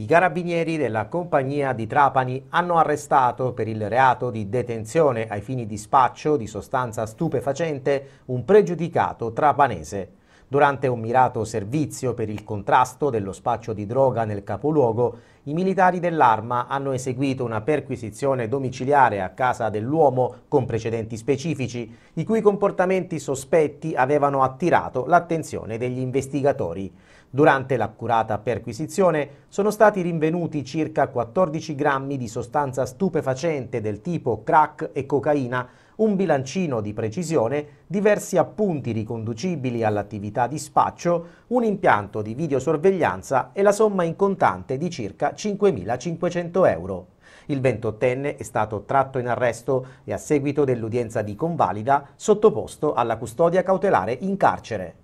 I carabinieri della compagnia di Trapani hanno arrestato per il reato di detenzione ai fini di spaccio di sostanza stupefacente un pregiudicato trapanese. Durante un mirato servizio per il contrasto dello spaccio di droga nel capoluogo, i militari dell'arma hanno eseguito una perquisizione domiciliare a casa dell'uomo con precedenti specifici, i cui comportamenti sospetti avevano attirato l'attenzione degli investigatori. Durante l'accurata perquisizione sono stati rinvenuti circa 14 grammi di sostanza stupefacente del tipo crack e cocaina un bilancino di precisione, diversi appunti riconducibili all'attività di spaccio, un impianto di videosorveglianza e la somma in contante di circa 5.500 euro. Il 28enne è stato tratto in arresto e a seguito dell'udienza di convalida sottoposto alla custodia cautelare in carcere.